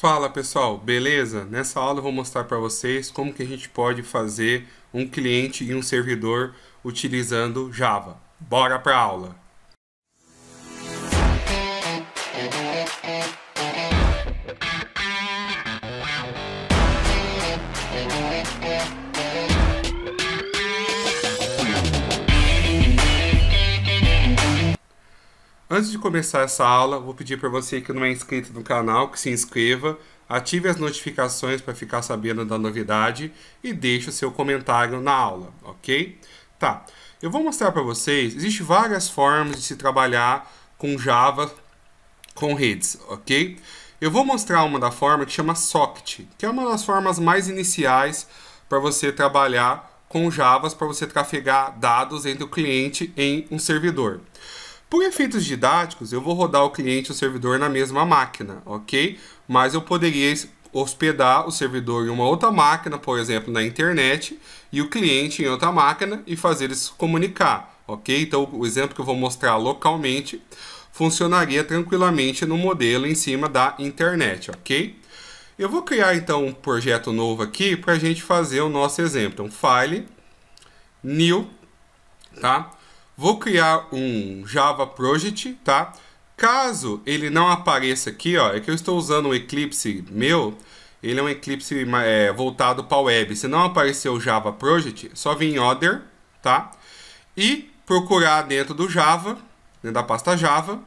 Fala pessoal, beleza? Nessa aula eu vou mostrar para vocês como que a gente pode fazer um cliente e um servidor utilizando Java. Bora para a aula! Antes de começar essa aula, vou pedir para você que não é inscrito no canal que se inscreva, ative as notificações para ficar sabendo da novidade e deixe o seu comentário na aula, ok? Tá, eu vou mostrar para vocês, existem várias formas de se trabalhar com Java com redes, ok? Eu vou mostrar uma da forma que chama Socket, que é uma das formas mais iniciais para você trabalhar com Java, para você trafegar dados entre o cliente em um servidor. Por efeitos didáticos, eu vou rodar o cliente e o servidor na mesma máquina, ok? Mas eu poderia hospedar o servidor em uma outra máquina, por exemplo, na internet, e o cliente em outra máquina e fazer eles se comunicar, ok? Então, o exemplo que eu vou mostrar localmente funcionaria tranquilamente no modelo em cima da internet, ok? Eu vou criar então um projeto novo aqui para a gente fazer o nosso exemplo. então file, new, tá? Vou criar um Java Project, tá? Caso ele não apareça aqui, ó, é que eu estou usando um Eclipse meu, ele é um Eclipse é, voltado para web. Se não aparecer o Java Project, é só vir em Other, tá? E procurar dentro do Java, dentro da pasta Java,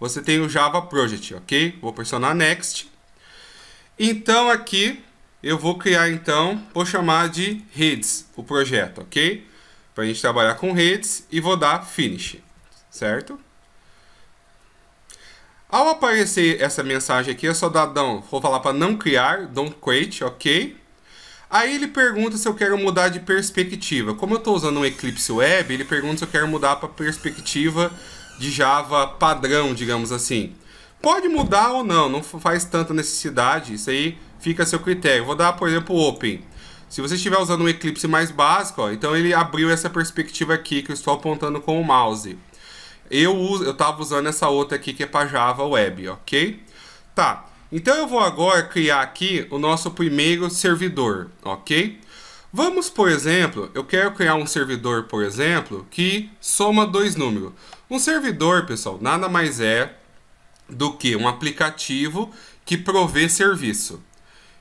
você tem o Java Project, ok? Vou pressionar Next. Então aqui eu vou criar então, vou chamar de Reads o projeto, ok? para a gente trabalhar com redes e vou dar Finish, certo? Ao aparecer essa mensagem aqui, eu só dar, não, vou falar para não criar, don't create, ok? Aí ele pergunta se eu quero mudar de perspectiva. Como eu estou usando um Eclipse Web, ele pergunta se eu quero mudar para perspectiva de Java padrão, digamos assim. Pode mudar ou não, não faz tanta necessidade, isso aí fica a seu critério. Vou dar, por exemplo, Open. Se você estiver usando um Eclipse mais básico, ó, então ele abriu essa perspectiva aqui que eu estou apontando com o mouse. Eu estava eu usando essa outra aqui que é para Java Web, ok? Tá. Então eu vou agora criar aqui o nosso primeiro servidor, ok? Vamos, por exemplo, eu quero criar um servidor, por exemplo, que soma dois números. Um servidor, pessoal, nada mais é do que um aplicativo que provê serviço.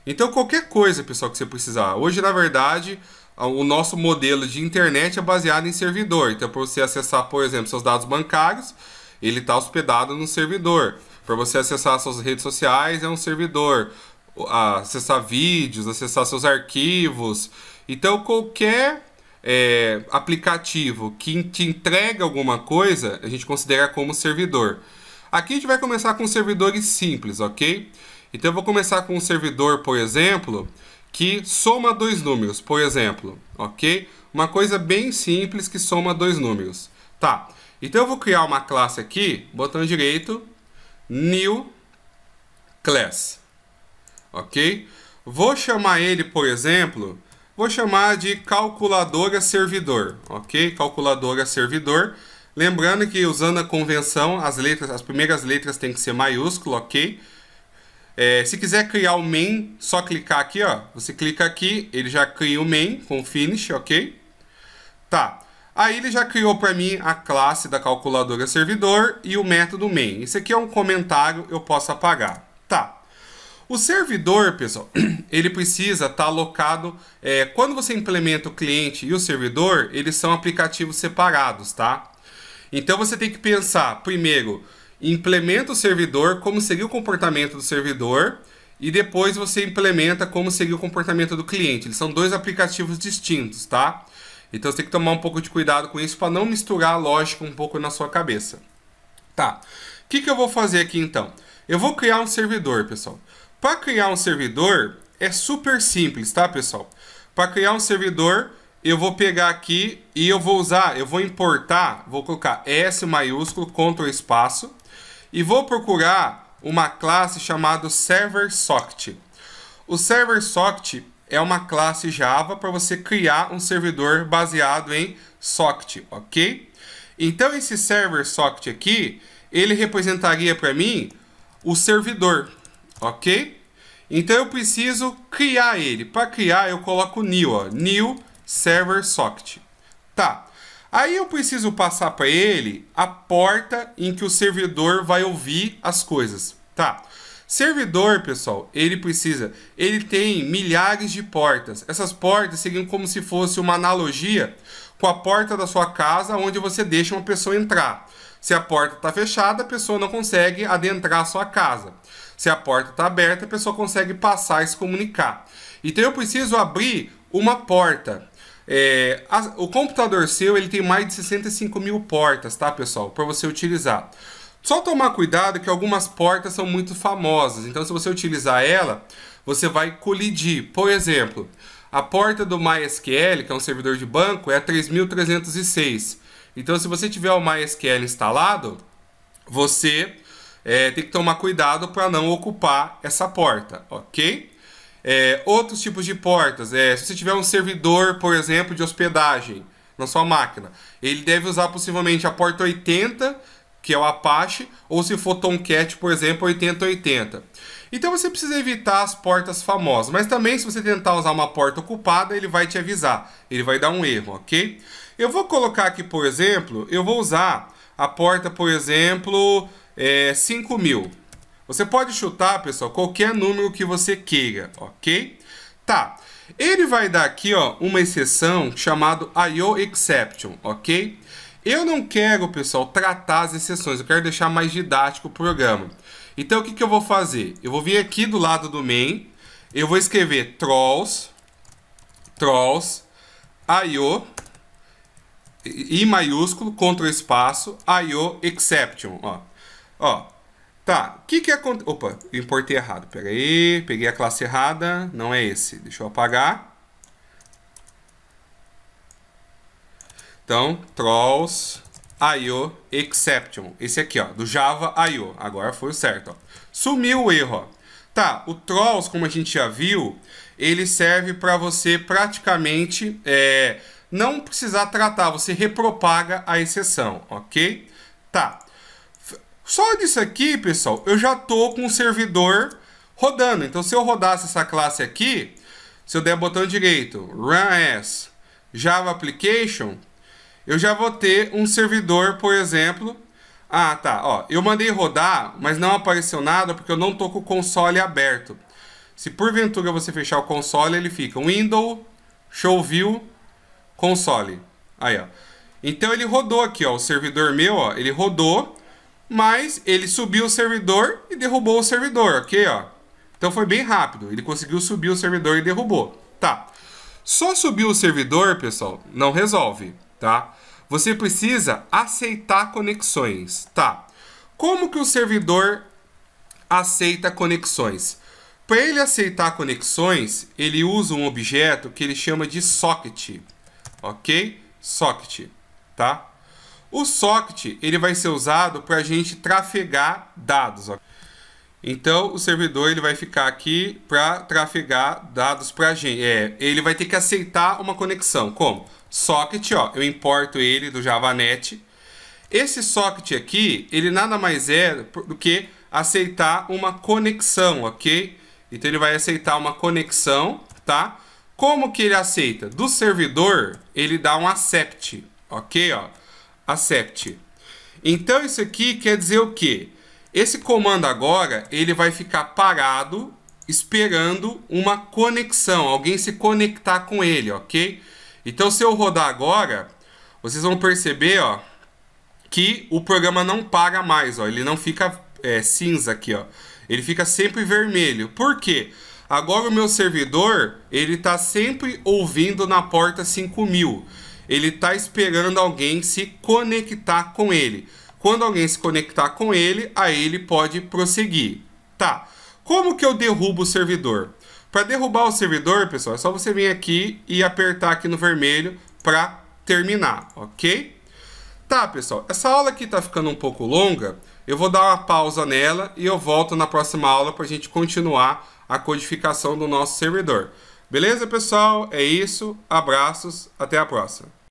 Então qualquer coisa, pessoal, que você precisar. Hoje, na verdade, o nosso modelo de internet é baseado em servidor. Então, para você acessar, por exemplo, seus dados bancários, ele está hospedado no servidor. Para você acessar suas redes sociais, é um servidor. Acessar vídeos, acessar seus arquivos. Então, qualquer é, aplicativo que te entrega alguma coisa, a gente considera como servidor. Aqui a gente vai começar com servidores simples, ok? Então eu vou começar com um servidor, por exemplo, que soma dois números, por exemplo, ok? Uma coisa bem simples que soma dois números. Tá, então eu vou criar uma classe aqui, botão direito, new class, ok? Vou chamar ele, por exemplo, vou chamar de calculadora servidor, ok? Calculadora servidor. Lembrando que usando a convenção, as letras, as primeiras letras têm que ser maiúsculo, ok? É, se quiser criar o main, só clicar aqui, ó. Você clica aqui, ele já cria o main com finish, ok? Tá. Aí ele já criou para mim a classe da calculadora servidor e o método main. Isso aqui é um comentário, eu posso apagar. Tá. O servidor, pessoal, ele precisa estar tá alocado. É, quando você implementa o cliente e o servidor, eles são aplicativos separados, tá? Então você tem que pensar primeiro implementa o servidor, como seguir o comportamento do servidor, e depois você implementa como seguir o comportamento do cliente. Eles são dois aplicativos distintos, tá? Então você tem que tomar um pouco de cuidado com isso para não misturar a lógica um pouco na sua cabeça. Tá. O que, que eu vou fazer aqui então? Eu vou criar um servidor, pessoal. Para criar um servidor é super simples, tá, pessoal? Para criar um servidor, eu vou pegar aqui e eu vou usar, eu vou importar, vou colocar S maiúsculo, Ctrl espaço, e vou procurar uma classe chamada ServerSocket. O ServerSocket é uma classe Java para você criar um servidor baseado em socket, ok? Então esse ServerSocket aqui, ele representaria para mim o servidor, ok? Então eu preciso criar ele. Para criar eu coloco new, ó, new server socket. Tá. Aí eu preciso passar para ele a porta em que o servidor vai ouvir as coisas. Tá. Servidor, pessoal, ele precisa, ele tem milhares de portas. Essas portas seriam como se fosse uma analogia com a porta da sua casa onde você deixa uma pessoa entrar. Se a porta está fechada, a pessoa não consegue adentrar a sua casa. Se a porta está aberta, a pessoa consegue passar e se comunicar. Então eu preciso abrir uma porta. É, a, o computador seu ele tem mais de 65 mil portas, tá, pessoal? Para você utilizar. Só tomar cuidado que algumas portas são muito famosas. Então, se você utilizar ela, você vai colidir. Por exemplo, a porta do MySQL, que é um servidor de banco, é a 3306. Então, se você tiver o MySQL instalado, você é, tem que tomar cuidado para não ocupar essa porta, ok? É, outros tipos de portas. É, se você tiver um servidor, por exemplo, de hospedagem na sua máquina, ele deve usar possivelmente a porta 80, que é o Apache, ou se for Tomcat, por exemplo, 8080. Então você precisa evitar as portas famosas, mas também se você tentar usar uma porta ocupada, ele vai te avisar, ele vai dar um erro, ok? Eu vou colocar aqui, por exemplo, eu vou usar a porta, por exemplo, é, 5000. Você pode chutar, pessoal, qualquer número que você queira, ok? Tá. Ele vai dar aqui, ó, uma exceção chamado IO exception, ok? Eu não quero, pessoal, tratar as exceções. Eu quero deixar mais didático o programa. Então, o que, que eu vou fazer? Eu vou vir aqui do lado do main. Eu vou escrever trolls, trolls, IO, I maiúsculo, contra o espaço, IO exception, ó. Ó, Tá, o que que aconteceu Opa, importei errado. Pera aí, peguei a classe errada. Não é esse. Deixa eu apagar. Então, trolls IO exception. Esse aqui, ó, do Java IO. Agora foi o certo, ó. Sumiu o erro, ó. Tá, o trolls, como a gente já viu, ele serve para você praticamente é, não precisar tratar, você repropaga a exceção, ok? Tá. Só disso aqui, pessoal, eu já tô com o servidor rodando. Então, se eu rodasse essa classe aqui, se eu der botão direito, run as Java application, eu já vou ter um servidor, por exemplo. Ah, tá, ó, eu mandei rodar, mas não apareceu nada porque eu não tô com o console aberto. Se porventura você fechar o console, ele fica Windows, Show View, Console. Aí, ó. Então ele rodou aqui, ó, o servidor meu, ó, ele rodou mas ele subiu o servidor e derrubou o servidor, ok? Ó. Então foi bem rápido. Ele conseguiu subir o servidor e derrubou. Tá. Só subir o servidor, pessoal, não resolve, tá? Você precisa aceitar conexões, tá? Como que o servidor aceita conexões? Para ele aceitar conexões, ele usa um objeto que ele chama de socket, ok? Socket, tá? O socket ele vai ser usado para a gente trafegar dados. Ó. Então o servidor ele vai ficar aqui para trafegar dados para a gente. É, ele vai ter que aceitar uma conexão. Como? Socket, ó, eu importo ele do JavaNet. Esse socket aqui, ele nada mais é do que aceitar uma conexão, ok? Então ele vai aceitar uma conexão, tá? Como que ele aceita? Do servidor, ele dá um accept, ok? Ó accept. Então isso aqui quer dizer o quê? Esse comando agora, ele vai ficar parado esperando uma conexão, alguém se conectar com ele, ok? Então se eu rodar agora, vocês vão perceber, ó, que o programa não para mais, ó, ele não fica é, cinza aqui, ó. Ele fica sempre vermelho. Por quê? Agora o meu servidor, ele está sempre ouvindo na porta 5000 ele está esperando alguém se conectar com ele. Quando alguém se conectar com ele, aí ele pode prosseguir. Tá. Como que eu derrubo o servidor? Para derrubar o servidor, pessoal, é só você vir aqui e apertar aqui no vermelho para terminar, ok? Tá, pessoal, essa aula aqui está ficando um pouco longa. Eu vou dar uma pausa nela e eu volto na próxima aula para a gente continuar a codificação do nosso servidor. Beleza, pessoal? É isso. Abraços. Até a próxima.